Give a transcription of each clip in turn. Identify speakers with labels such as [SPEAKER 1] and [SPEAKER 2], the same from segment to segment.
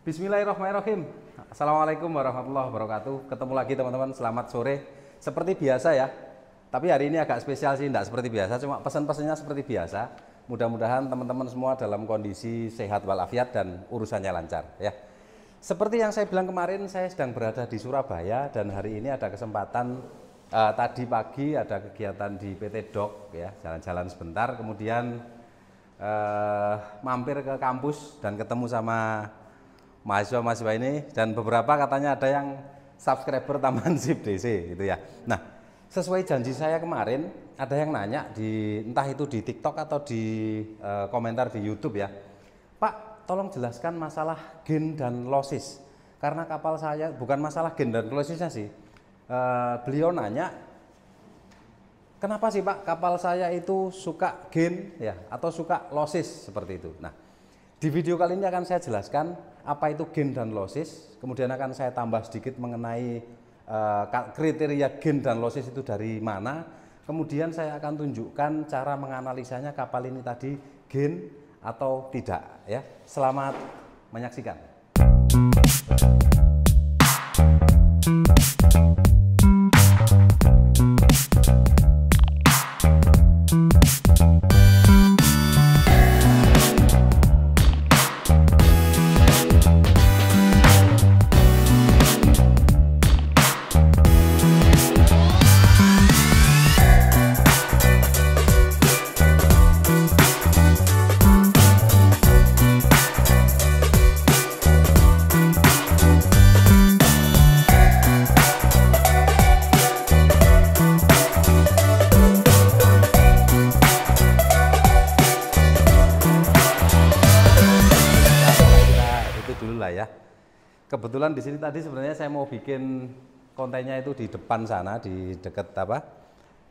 [SPEAKER 1] Bismillahirrahmanirrahim. Assalamualaikum warahmatullahi wabarakatuh. Ketemu lagi teman-teman. Selamat sore. Seperti biasa ya. Tapi hari ini agak spesial sih, tidak seperti biasa. Cuma pesan-pesannya seperti biasa. Mudah-mudahan teman-teman semua dalam kondisi sehat walafiat dan urusannya lancar ya. Seperti yang saya bilang kemarin, saya sedang berada di Surabaya dan hari ini ada kesempatan uh, tadi pagi ada kegiatan di PT Dok ya, jalan-jalan sebentar. Kemudian uh, mampir ke kampus dan ketemu sama mahasiswa-mahasiswa ini dan beberapa katanya ada yang subscriber Taman Sip DC gitu ya. Nah, sesuai janji saya kemarin ada yang nanya di entah itu di TikTok atau di e, komentar di YouTube ya. Pak, tolong jelaskan masalah gain dan losses. Karena kapal saya bukan masalah gain dan lossesnya sih. E, beliau nanya kenapa sih Pak kapal saya itu suka gain ya atau suka losses seperti itu. Nah, di video kali ini akan saya jelaskan apa itu gain dan losses, kemudian akan saya tambah sedikit mengenai uh, kriteria gain dan losses itu dari mana, kemudian saya akan tunjukkan cara menganalisanya kapal ini tadi gain atau tidak ya. Selamat menyaksikan. kebetulan di sini tadi sebenarnya saya mau bikin kontennya itu di depan sana di dekat apa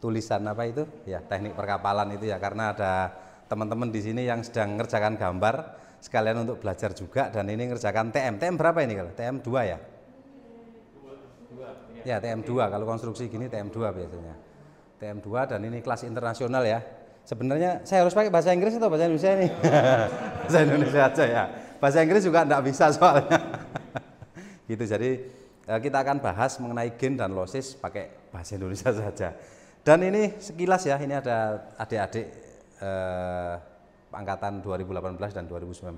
[SPEAKER 1] tulisan apa itu ya teknik perkapalan itu ya karena ada teman-teman di sini yang sedang ngerjakan gambar sekalian untuk belajar juga dan ini ngerjakan TM TM berapa ini kalau TM 2 ya ya TM 2 kalau konstruksi gini TM 2 biasanya TM 2 dan ini kelas internasional ya sebenarnya saya harus pakai bahasa Inggris atau bahasa Indonesia ini bahasa Indonesia aja ya bahasa Inggris juga enggak bisa soalnya Gitu. Jadi eh, kita akan bahas mengenai gen dan losis pakai bahasa Indonesia saja. Dan ini sekilas ya, ini ada adik-adik eh, angkatan 2018 dan 2019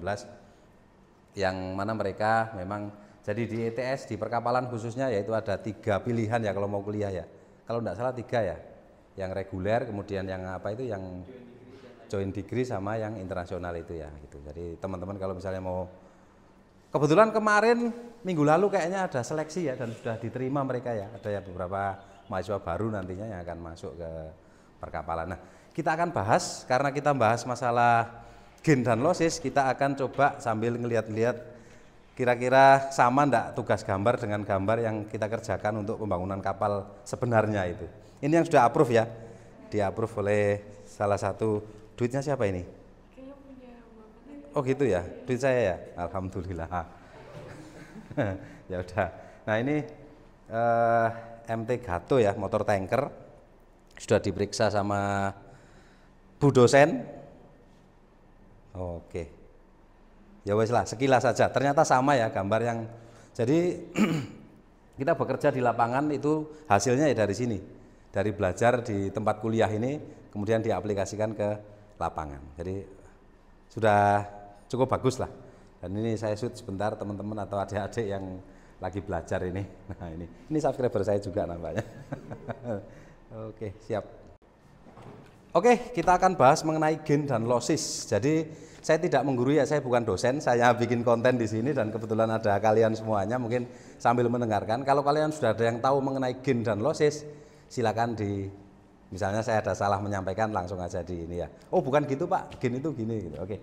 [SPEAKER 1] yang mana mereka memang jadi di ETS di perkapalan khususnya yaitu ada tiga pilihan ya kalau mau kuliah ya. Kalau tidak salah tiga ya, yang reguler, kemudian yang apa itu yang joint degree sama yang internasional itu ya gitu. Jadi teman-teman kalau misalnya mau Kebetulan kemarin minggu lalu kayaknya ada seleksi ya dan sudah diterima mereka ya. Ada ya beberapa mahasiswa baru nantinya yang akan masuk ke perkapalan. Nah, kita akan bahas karena kita bahas masalah gen dan losis, kita akan coba sambil ngelihat lihat kira-kira sama ndak tugas gambar dengan gambar yang kita kerjakan untuk pembangunan kapal sebenarnya itu. Ini yang sudah approve ya. Di approve oleh salah satu duitnya siapa ini? Oh gitu ya, duit saya ya. Alhamdulillah. ya udah. Nah ini eh, MT Gato ya, motor tanker sudah diperiksa sama Bu dosen. Oke. Ya wes lah, sekilas saja. Ternyata sama ya gambar yang. Jadi kita bekerja di lapangan itu hasilnya ya dari sini, dari belajar di tempat kuliah ini, kemudian diaplikasikan ke lapangan. Jadi sudah cukup bagus lah. Dan ini saya shoot sebentar teman-teman atau adik-adik yang lagi belajar ini. Nah ini, ini subscriber saya juga nampaknya. Oke, siap. Oke, kita akan bahas mengenai gain dan losses. Jadi saya tidak menggurui ya, saya bukan dosen, saya bikin konten di sini dan kebetulan ada kalian semuanya mungkin sambil mendengarkan. Kalau kalian sudah ada yang tahu mengenai gain dan losses, silakan di misalnya saya ada salah menyampaikan langsung aja di ini ya. Oh, bukan gitu, Pak. Gain itu gini gitu. Oke.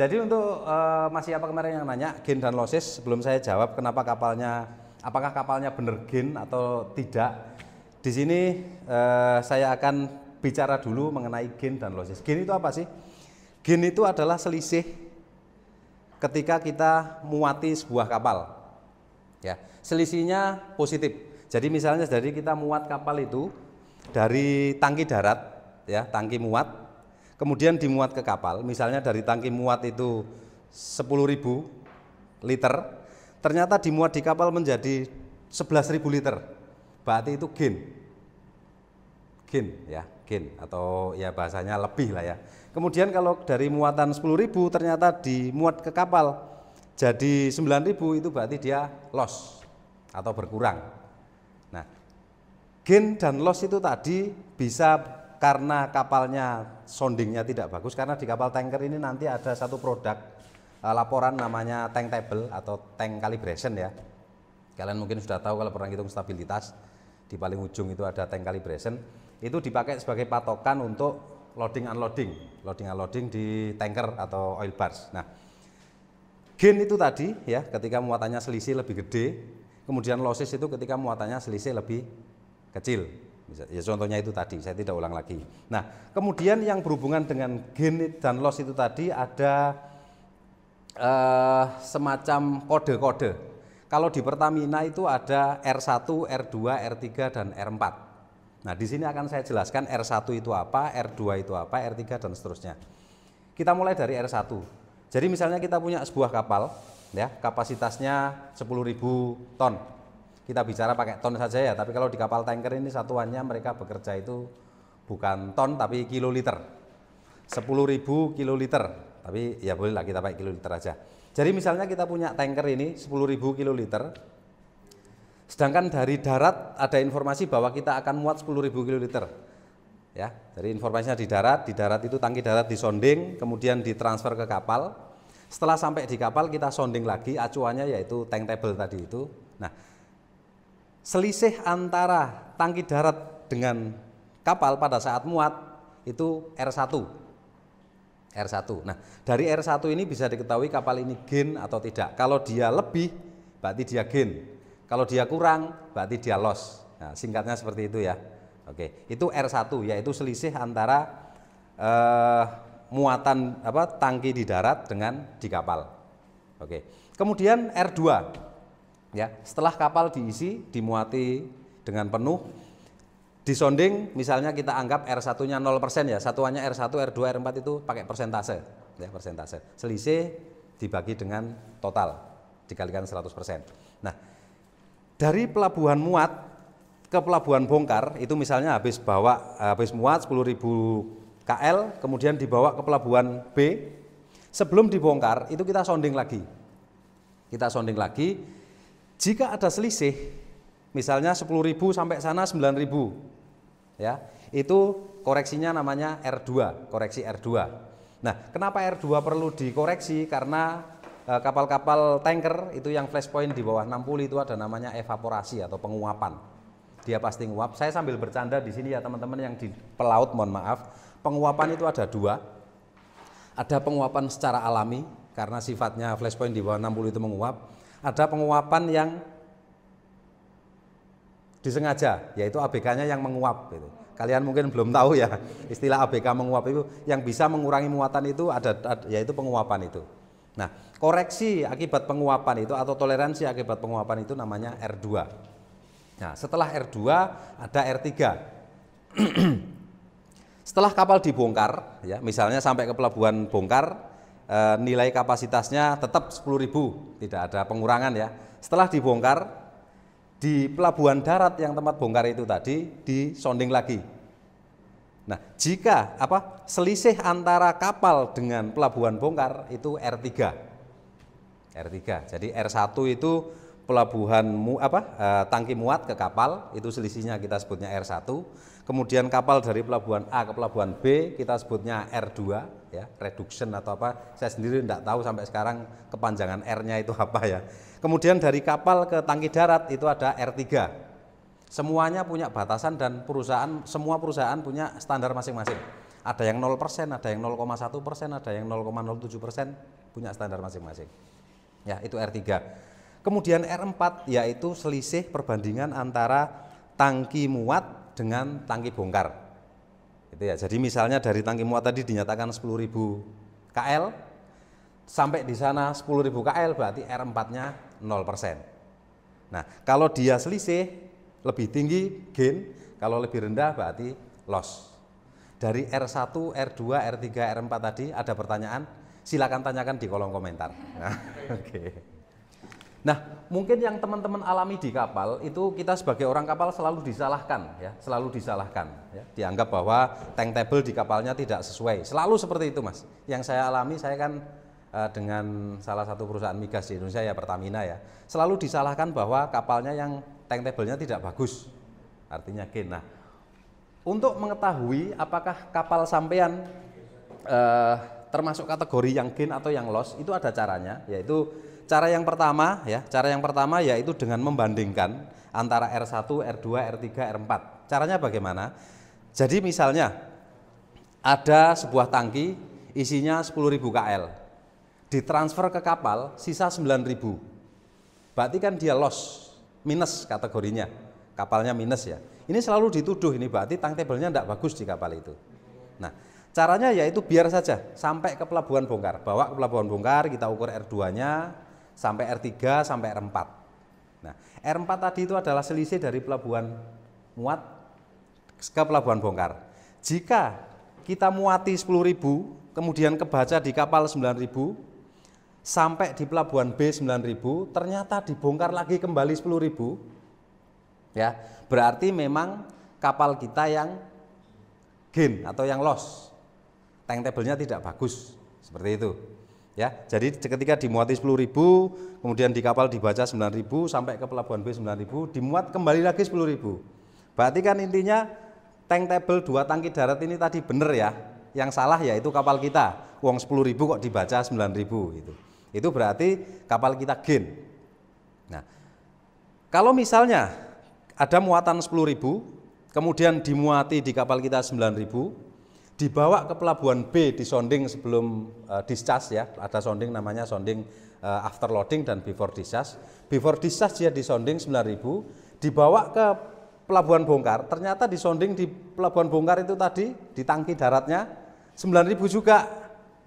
[SPEAKER 1] Jadi untuk uh, masih apa kemarin yang nanya gain dan losses sebelum saya jawab kenapa kapalnya apakah kapalnya bener gain atau tidak. Di sini uh, saya akan bicara dulu mengenai gain dan losses. gain itu apa sih? gain itu adalah selisih ketika kita muati sebuah kapal. Ya, selisihnya positif. Jadi misalnya dari kita muat kapal itu dari tangki darat ya, tangki muat kemudian dimuat ke kapal, misalnya dari tangki muat itu 10.000 liter, ternyata dimuat di kapal menjadi 11.000 liter. Berarti itu gain. Gain ya, gain atau ya bahasanya lebih lah ya. Kemudian kalau dari muatan 10.000 ternyata dimuat ke kapal jadi 9.000 itu berarti dia loss atau berkurang. Nah, gain dan loss itu tadi bisa karena kapalnya soundingnya tidak bagus karena di kapal tanker ini nanti ada satu produk uh, laporan namanya tank table atau tank calibration ya kalian mungkin sudah tahu kalau pernah hitung stabilitas di paling ujung itu ada tank calibration itu dipakai sebagai patokan untuk loading unloading loading unloading di tanker atau oil bars nah gain itu tadi ya ketika muatannya selisih lebih gede kemudian losses itu ketika muatannya selisih lebih kecil Ya contohnya itu tadi, saya tidak ulang lagi. Nah, kemudian yang berhubungan dengan gain dan loss itu tadi ada eh, semacam kode-kode. Kalau di Pertamina itu ada R1, R2, R3 dan R4. Nah, di sini akan saya jelaskan R1 itu apa, R2 itu apa, R3 dan seterusnya. Kita mulai dari R1. Jadi misalnya kita punya sebuah kapal, ya kapasitasnya 10.000 ton kita bicara pakai ton saja ya, tapi kalau di kapal tanker ini satuannya mereka bekerja itu bukan ton tapi kiloliter. 10.000 kiloliter. Tapi ya bolehlah kita pakai kiloliter aja. Jadi misalnya kita punya tanker ini 10.000 kiloliter. Sedangkan dari darat ada informasi bahwa kita akan muat 10.000 kiloliter. Ya, jadi informasinya di darat, di darat itu tangki darat disonding, kemudian ditransfer ke kapal. Setelah sampai di kapal kita sonding lagi acuannya yaitu tank table tadi itu. Nah, selisih antara tangki darat dengan kapal pada saat muat itu R1. R1. Nah, dari R1 ini bisa diketahui kapal ini gain atau tidak. Kalau dia lebih, berarti dia gain. Kalau dia kurang, berarti dia loss. Nah, singkatnya seperti itu ya. Oke, itu R1 yaitu selisih antara eh, muatan apa tangki di darat dengan di kapal. Oke. Kemudian R2 Ya, setelah kapal diisi, dimuati dengan penuh, disonding misalnya kita anggap R1-nya 0% ya, satuannya R1, R2, R4 itu pakai persentase, ya persentase. Selisih dibagi dengan total dikalikan 100%. Nah, dari pelabuhan muat ke pelabuhan bongkar itu misalnya habis bawa habis muat 10.000 KL kemudian dibawa ke pelabuhan B sebelum dibongkar itu kita sonding lagi. Kita sonding lagi jika ada selisih, misalnya 10.000 sampai sana 9.000, ya, itu koreksinya namanya R2, koreksi R2. Nah, kenapa R2 perlu dikoreksi? Karena eh, kapal-kapal tanker itu yang flashpoint di bawah 60 itu ada namanya evaporasi atau penguapan. Dia pasti nguap. Saya sambil bercanda di sini ya teman-teman yang di pelaut, mohon maaf. Penguapan itu ada dua. Ada penguapan secara alami karena sifatnya flashpoint di bawah 60 itu menguap ada penguapan yang disengaja, yaitu ABK-nya yang menguap. Gitu. Kalian mungkin belum tahu ya istilah ABK menguap itu yang bisa mengurangi muatan itu ada, ada yaitu penguapan itu. Nah, koreksi akibat penguapan itu atau toleransi akibat penguapan itu namanya R2. Nah, setelah R2 ada R3. setelah kapal dibongkar, ya misalnya sampai ke pelabuhan bongkar, Eh, nilai kapasitasnya tetap 10.000, tidak ada pengurangan ya. Setelah dibongkar di pelabuhan darat yang tempat bongkar itu tadi disonding lagi. Nah, jika apa selisih antara kapal dengan pelabuhan bongkar itu R3. R3. Jadi R1 itu pelabuhan mu, apa e, tangki muat ke kapal itu selisihnya kita sebutnya R1. Kemudian kapal dari pelabuhan A ke pelabuhan B kita sebutnya R2 ya reduction atau apa saya sendiri tidak tahu sampai sekarang kepanjangan R-nya itu apa ya kemudian dari kapal ke tangki darat itu ada R3 semuanya punya batasan dan perusahaan semua perusahaan punya standar masing-masing ada yang 0%, ada yang 0,1%, ada yang 0,07% punya standar masing-masing ya itu R3 kemudian R4 yaitu selisih perbandingan antara tangki muat dengan tangki bongkar itu ya. Jadi misalnya dari tangki muat tadi dinyatakan 10.000 KL sampai di sana 10.000 KL berarti R4-nya 0%. Nah, kalau dia selisih lebih tinggi gain, kalau lebih rendah berarti loss. Dari R1, R2, R3, R4 tadi ada pertanyaan? Silakan tanyakan di kolom komentar. Nah, oke. Okay. Nah, mungkin yang teman-teman alami di kapal itu kita sebagai orang kapal selalu disalahkan ya, selalu disalahkan ya. Dianggap bahwa tank table di kapalnya tidak sesuai. Selalu seperti itu, Mas. Yang saya alami saya kan eh, dengan salah satu perusahaan migas di Indonesia ya Pertamina ya. Selalu disalahkan bahwa kapalnya yang tank table-nya tidak bagus. Artinya gain. Nah, untuk mengetahui apakah kapal sampean eh, termasuk kategori yang gain atau yang loss itu ada caranya yaitu cara yang pertama ya, cara yang pertama yaitu dengan membandingkan antara R1, R2, R3, R4. Caranya bagaimana? Jadi misalnya ada sebuah tangki isinya 10.000 KL. Ditransfer ke kapal sisa 9.000. Berarti kan dia loss, minus kategorinya. Kapalnya minus ya. Ini selalu dituduh ini berarti timetable-nya tidak bagus di kapal itu. Nah, caranya yaitu biar saja sampai ke pelabuhan bongkar. Bawa ke pelabuhan bongkar, kita ukur R2-nya, sampai R3 sampai R4. Nah, R4 tadi itu adalah selisih dari pelabuhan muat ke pelabuhan bongkar. Jika kita muati 10.000, kemudian kebaca di kapal 9.000, sampai di pelabuhan B 9.000, ternyata dibongkar lagi kembali 10.000. Ya, berarti memang kapal kita yang gain atau yang loss. Tank tablenya tidak bagus, seperti itu. Ya, jadi ketika dimuati 10.000, kemudian di kapal dibaca 9.000 sampai ke pelabuhan B 9.000, dimuat kembali lagi 10.000. Berarti kan intinya tank table dua tangki darat ini tadi benar ya. Yang salah yaitu kapal kita. Uang 10.000 kok dibaca 9.000 gitu. Itu berarti kapal kita gain. Nah, kalau misalnya ada muatan 10.000, kemudian dimuati di kapal kita ribu dibawa ke pelabuhan B di sounding sebelum uh, discharge ya ada sounding namanya sounding uh, eh, after loading dan before discharge before discharge dia di sounding 9000 dibawa ke pelabuhan bongkar ternyata di sounding di pelabuhan bongkar itu tadi di tangki daratnya 9000 juga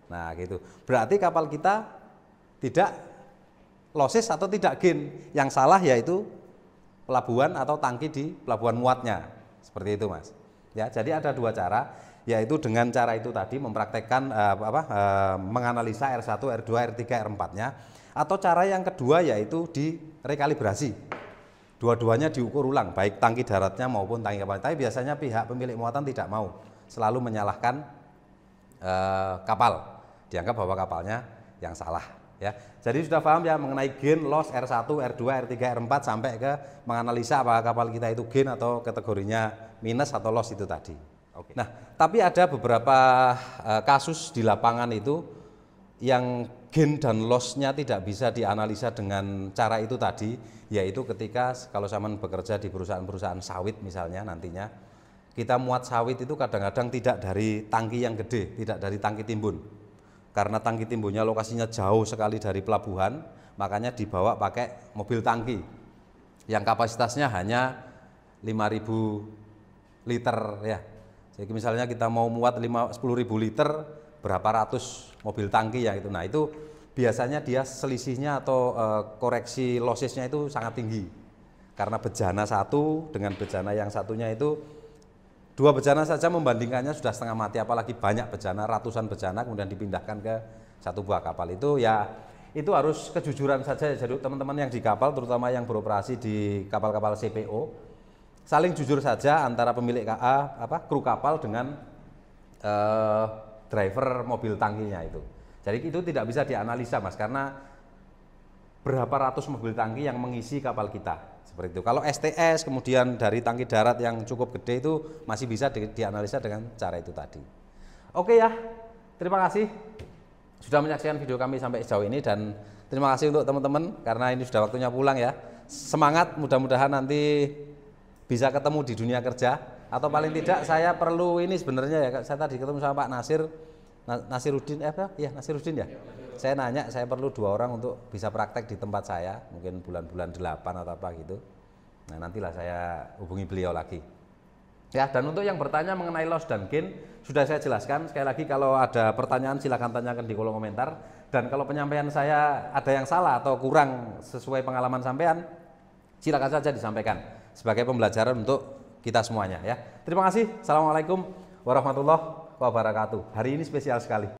[SPEAKER 1] nah gitu berarti kapal kita tidak losses atau tidak gain yang salah yaitu pelabuhan atau tangki di pelabuhan muatnya seperti itu mas ya jadi ada dua cara yaitu dengan cara itu tadi mempraktekkan uh, apa uh, menganalisa R1, R2, R3, R4-nya atau cara yang kedua yaitu di rekalibrasi. Dua-duanya diukur ulang baik tangki daratnya maupun tangki kapal. Tapi biasanya pihak pemilik muatan tidak mau, selalu menyalahkan uh, kapal. Dianggap bahwa kapalnya yang salah ya. Jadi sudah paham ya mengenai gain loss R1, R2, R3, R4 sampai ke menganalisa apakah kapal kita itu gain atau kategorinya minus atau loss itu tadi. Okay. Nah, tapi ada beberapa uh, kasus di lapangan itu yang gain dan loss-nya tidak bisa dianalisa dengan cara itu tadi, yaitu ketika kalau zaman bekerja di perusahaan-perusahaan sawit misalnya nantinya, kita muat sawit itu kadang-kadang tidak dari tangki yang gede, tidak dari tangki timbun. Karena tangki timbunnya lokasinya jauh sekali dari pelabuhan, makanya dibawa pakai mobil tangki yang kapasitasnya hanya 5000 liter ya jadi misalnya kita mau muat 10.000 liter berapa ratus mobil tangki ya itu. Nah itu biasanya dia selisihnya atau uh, koreksi lossesnya itu sangat tinggi karena bejana satu dengan bejana yang satunya itu dua bejana saja membandingkannya sudah setengah mati apalagi banyak bejana ratusan bejana kemudian dipindahkan ke satu buah kapal itu ya itu harus kejujuran saja jadi teman-teman yang di kapal terutama yang beroperasi di kapal-kapal CPO saling jujur saja antara pemilik KA eh, apa kru kapal dengan uh, driver mobil tangkinya itu. Jadi itu tidak bisa dianalisa mas karena berapa ratus mobil tangki yang mengisi kapal kita seperti itu. Kalau STS kemudian dari tangki darat yang cukup gede itu masih bisa di, dianalisa dengan cara itu tadi. Oke ya, terima kasih sudah menyaksikan video kami sampai sejauh ini dan terima kasih untuk teman-teman karena ini sudah waktunya pulang ya. Semangat, mudah-mudahan nanti bisa ketemu di dunia kerja atau paling tidak saya perlu ini sebenarnya ya saya tadi ketemu sama Pak Nasir Nasiruddin eh apa? ya Nasiruddin ya. Saya nanya saya perlu dua orang untuk bisa praktek di tempat saya mungkin bulan-bulan delapan atau apa gitu. Nah, nantilah saya hubungi beliau lagi. Ya, dan untuk yang bertanya mengenai loss dan gain sudah saya jelaskan. Sekali lagi kalau ada pertanyaan silahkan tanyakan di kolom komentar dan kalau penyampaian saya ada yang salah atau kurang sesuai pengalaman sampean silakan saja disampaikan sebagai pembelajaran untuk kita semuanya ya. Terima kasih. Assalamualaikum warahmatullahi wabarakatuh. Hari ini spesial sekali.